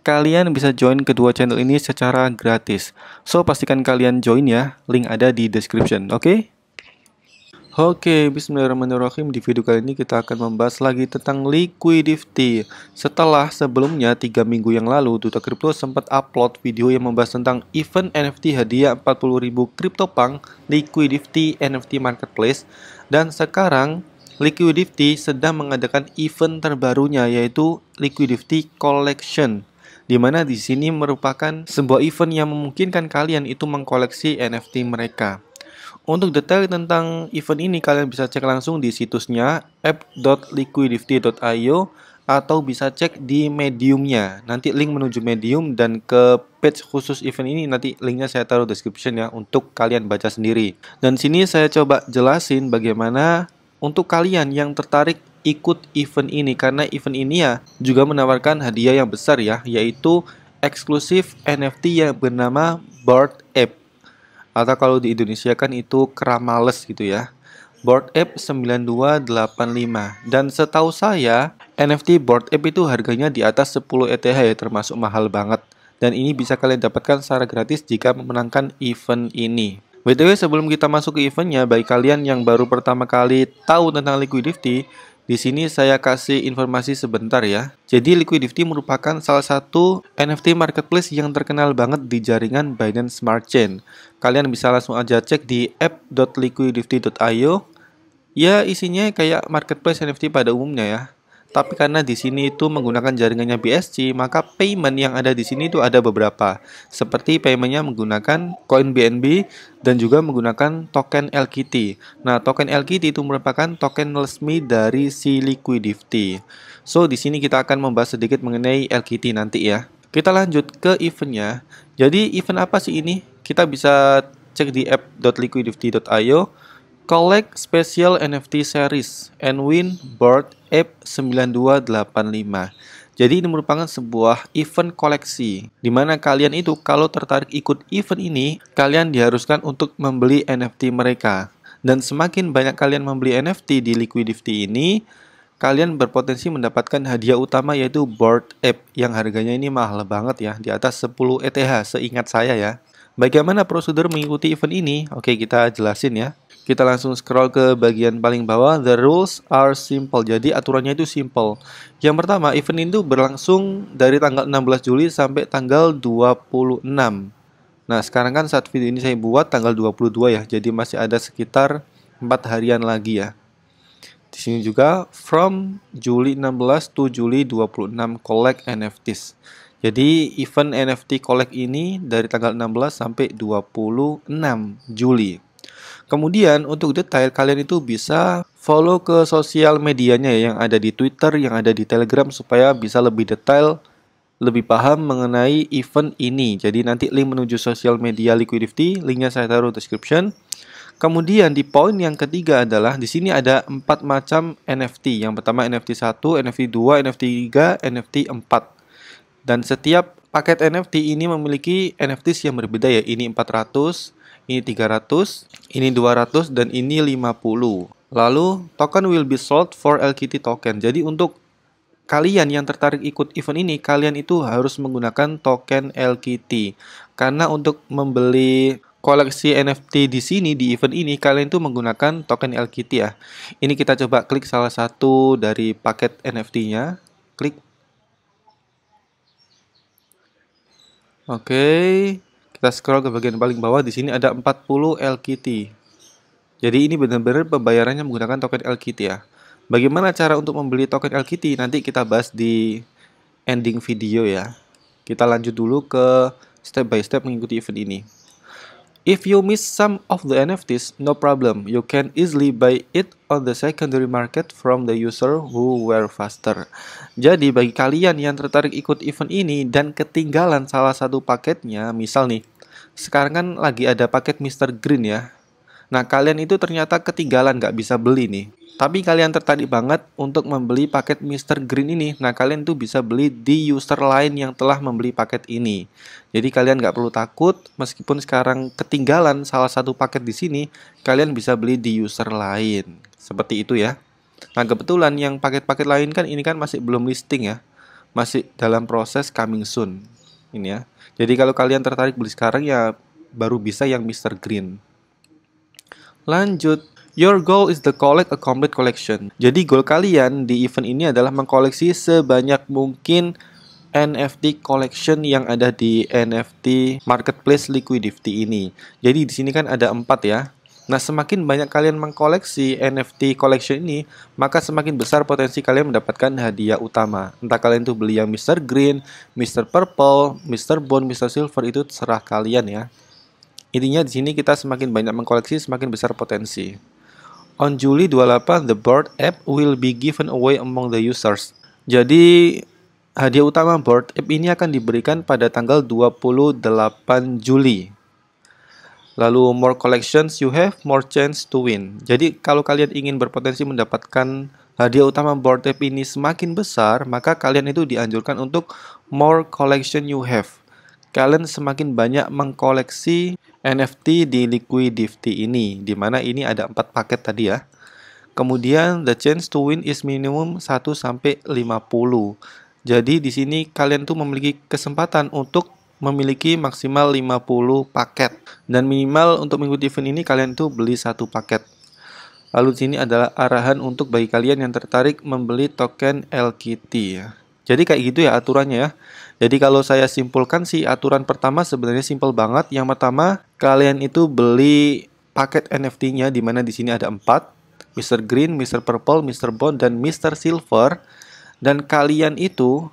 kalian bisa join kedua channel ini secara gratis. So, pastikan kalian join ya, link ada di description, oke? Okay? Oke, okay, bismillahirrahmanirrahim. Di video kali ini kita akan membahas lagi tentang liquidity. Setelah sebelumnya, tiga minggu yang lalu, Duta Crypto sempat upload video yang membahas tentang event NFT hadiah 40.000 CryptoPunk Liquidity NFT Marketplace. Dan sekarang, Liquidity sedang mengadakan event terbarunya yaitu Liquidity Collection. Di mana di sini merupakan sebuah event yang memungkinkan kalian itu mengkoleksi NFT mereka. Untuk detail tentang event ini kalian bisa cek langsung di situsnya app.liquidity.io atau bisa cek di mediumnya. Nanti link menuju medium dan ke page khusus event ini nanti linknya saya taruh description ya untuk kalian baca sendiri. Dan sini saya coba jelasin bagaimana untuk kalian yang tertarik ikut event ini karena event ini ya juga menawarkan hadiah yang besar ya yaitu eksklusif NFT yang bernama Board Ape atau kalau di Indonesia kan itu keramales gitu ya Board Ape 9285 dan setahu saya NFT Board Ape itu harganya di atas 10 ETH ya termasuk mahal banget dan ini bisa kalian dapatkan secara gratis jika memenangkan event ini BTW sebelum kita masuk ke eventnya, bagi kalian yang baru pertama kali tahu tentang Liquidity, di sini saya kasih informasi sebentar ya. Jadi Liquidity merupakan salah satu NFT marketplace yang terkenal banget di jaringan Binance Smart Chain. Kalian bisa langsung aja cek di app.liquidity.io. Ya isinya kayak marketplace NFT pada umumnya ya. Tapi karena di sini itu menggunakan jaringannya BSC, maka payment yang ada di sini itu ada beberapa. Seperti paymentnya menggunakan koin BNB dan juga menggunakan token LQT. Nah, token LQT itu merupakan token resmi dari si Liquidity. So, di sini kita akan membahas sedikit mengenai LQT nanti ya. Kita lanjut ke eventnya. Jadi, event apa sih ini? Kita bisa cek di app.liquidity.io Collect Special NFT Series and Win Board Ape 9285. Jadi ini merupakan sebuah event koleksi di mana kalian itu kalau tertarik ikut event ini, kalian diharuskan untuk membeli NFT mereka. Dan semakin banyak kalian membeli NFT di Liquidity ini, kalian berpotensi mendapatkan hadiah utama yaitu Board Ape yang harganya ini mahal banget ya, di atas 10 ETH seingat saya ya. Bagaimana prosedur mengikuti event ini? Oke, kita jelasin ya. Kita langsung scroll ke bagian paling bawah. The rules are simple. Jadi aturannya itu simple. Yang pertama, event itu berlangsung dari tanggal 16 Juli sampai tanggal 26. Nah, sekarang kan saat video ini saya buat tanggal 22 ya. Jadi masih ada sekitar 4 harian lagi ya. Di sini juga from Juli 16 to Juli 26 collect NFTs. Jadi event NFT collect ini dari tanggal 16 sampai 26 Juli. Kemudian untuk detail kalian itu bisa follow ke sosial medianya ya, yang ada di Twitter, yang ada di Telegram supaya bisa lebih detail, lebih paham mengenai event ini. Jadi nanti link menuju sosial media Liquidity, linknya saya taruh description. Kemudian di poin yang ketiga adalah di sini ada empat macam NFT. Yang pertama NFT 1, NFT 2, NFT 3, NFT 4. Dan setiap paket NFT ini memiliki NFTs yang berbeda ya. Ini 400, ini 300, ini 200, dan ini 50. Lalu, token will be sold for LKT token. Jadi untuk kalian yang tertarik ikut event ini, kalian itu harus menggunakan token LKT. Karena untuk membeli koleksi NFT di sini, di event ini, kalian itu menggunakan token LKT ya. Ini kita coba klik salah satu dari paket NFT-nya. Klik. Oke. Kita scroll ke bagian paling bawah, di sini ada 40 LKT. Jadi ini benar-benar pembayarannya menggunakan token LKT ya. Bagaimana cara untuk membeli token LKT? Nanti kita bahas di ending video ya. Kita lanjut dulu ke step by step mengikuti event ini. If you miss some of the NFTs, no problem. You can easily buy it on the secondary market from the user who were faster. Jadi bagi kalian yang tertarik ikut event ini dan ketinggalan salah satu paketnya, misal nih, sekarang kan lagi ada paket Mr. Green ya. Nah kalian itu ternyata ketinggalan nggak bisa beli nih tapi kalian tertarik banget untuk membeli paket Mr. Green ini, nah kalian tuh bisa beli di user lain yang telah membeli paket ini. Jadi kalian nggak perlu takut, meskipun sekarang ketinggalan salah satu paket di sini, kalian bisa beli di user lain. Seperti itu ya. Nah kebetulan yang paket-paket lain kan ini kan masih belum listing ya, masih dalam proses coming soon. Ini ya. Jadi kalau kalian tertarik beli sekarang ya baru bisa yang Mr. Green. Lanjut Your goal is to collect a complete collection. Jadi goal kalian di event ini adalah mengkoleksi sebanyak mungkin NFT collection yang ada di NFT marketplace Liquidity ini. Jadi di sini kan ada empat ya. Nah, semakin banyak kalian mengkoleksi NFT collection ini, maka semakin besar potensi kalian mendapatkan hadiah utama. Entah kalian tuh beli yang Mr. Green, Mr. Purple, Mr. Bone, Mr. Silver itu serah kalian ya. Intinya di sini kita semakin banyak mengkoleksi, semakin besar potensi. On Juli 28, the Board app will be given away among the users. Jadi hadiah utama Board app ini akan diberikan pada tanggal 28 Juli. Lalu more collections you have, more chance to win. Jadi kalau kalian ingin berpotensi mendapatkan hadiah utama Board app ini semakin besar, maka kalian itu dianjurkan untuk more collection you have kalian semakin banyak mengkoleksi NFT di Liquidity ini, di mana ini ada empat paket tadi ya. Kemudian the chance to win is minimum 1 sampai 50. Jadi di sini kalian tuh memiliki kesempatan untuk memiliki maksimal 50 paket dan minimal untuk mengikuti event ini kalian tuh beli satu paket. Lalu sini adalah arahan untuk bagi kalian yang tertarik membeli token LKT ya. Jadi kayak gitu ya aturannya ya. Jadi kalau saya simpulkan sih aturan pertama sebenarnya simple banget. Yang pertama, kalian itu beli paket NFT-nya di mana di sini ada empat Mr. Green, Mr. Purple, Mr. Bond dan Mr. Silver. Dan kalian itu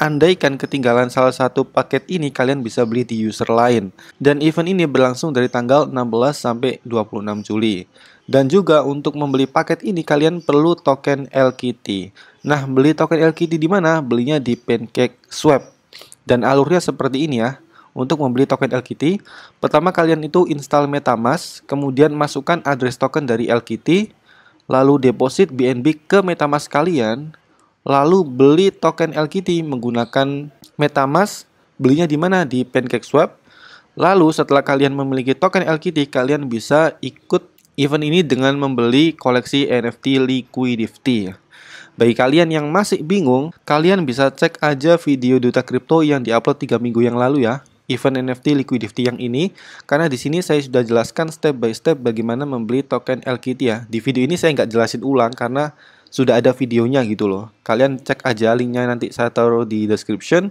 andaikan ketinggalan salah satu paket ini kalian bisa beli di user lain. Dan event ini berlangsung dari tanggal 16 sampai 26 Juli. Dan juga untuk membeli paket ini kalian perlu token LKT. Nah, beli token LKT di mana? Belinya di Pancake Swap. Dan alurnya seperti ini ya. Untuk membeli token LKT, pertama kalian itu install MetaMask, kemudian masukkan address token dari LKT, lalu deposit BNB ke MetaMask kalian, lalu beli token LKT menggunakan MetaMask, belinya di mana? Di Pancake Swap. Lalu setelah kalian memiliki token LKT, kalian bisa ikut event ini dengan membeli koleksi NFT Liquidity. Bagi kalian yang masih bingung, kalian bisa cek aja video Duta Kripto yang diupload 3 minggu yang lalu ya event NFT liquidity yang ini karena di sini saya sudah jelaskan step by step bagaimana membeli token LQT ya. Di video ini saya nggak jelasin ulang karena sudah ada videonya gitu loh. Kalian cek aja linknya nanti saya taruh di description.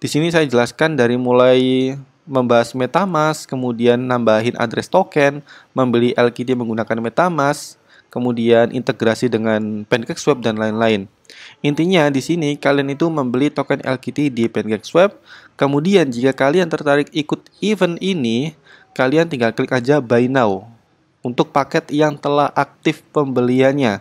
Di sini saya jelaskan dari mulai membahas MetaMask, kemudian nambahin address token, membeli LKD menggunakan MetaMask, kemudian integrasi dengan PancakeSwap dan lain-lain. Intinya di sini kalian itu membeli token LKT di PancakeSwap. Kemudian jika kalian tertarik ikut event ini, kalian tinggal klik aja buy now untuk paket yang telah aktif pembeliannya.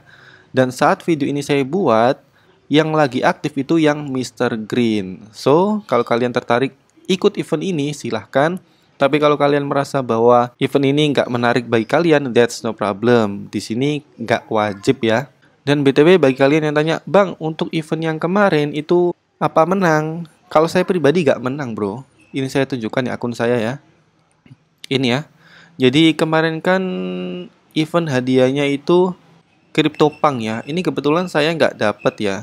Dan saat video ini saya buat, yang lagi aktif itu yang Mr. Green. So, kalau kalian tertarik ikut event ini silahkan. Tapi kalau kalian merasa bahwa event ini nggak menarik bagi kalian, that's no problem. Di sini nggak wajib ya. Dan BTW bagi kalian yang tanya, Bang, untuk event yang kemarin itu apa menang? Kalau saya pribadi nggak menang bro. Ini saya tunjukkan ya akun saya ya. Ini ya. Jadi kemarin kan event hadiahnya itu crypto CryptoPunk ya. Ini kebetulan saya nggak dapet ya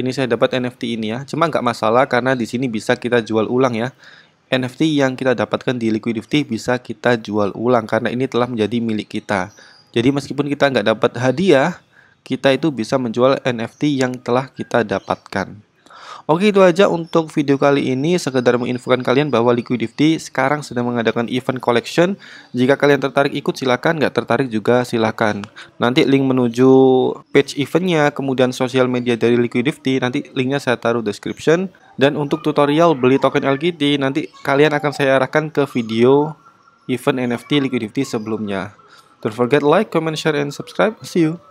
ini saya dapat NFT ini ya. Cuma nggak masalah karena di sini bisa kita jual ulang ya. NFT yang kita dapatkan di Liquidity bisa kita jual ulang karena ini telah menjadi milik kita. Jadi meskipun kita nggak dapat hadiah, kita itu bisa menjual NFT yang telah kita dapatkan. Oke itu aja untuk video kali ini sekedar menginfokan kalian bahwa Liquidity sekarang sedang mengadakan event collection. Jika kalian tertarik ikut silakan, nggak tertarik juga silakan. Nanti link menuju page eventnya, kemudian sosial media dari Liquidity, nanti linknya saya taruh description. Dan untuk tutorial beli token LGD nanti kalian akan saya arahkan ke video event NFT Liquidity sebelumnya. Don't forget like, comment, share, and subscribe. See you.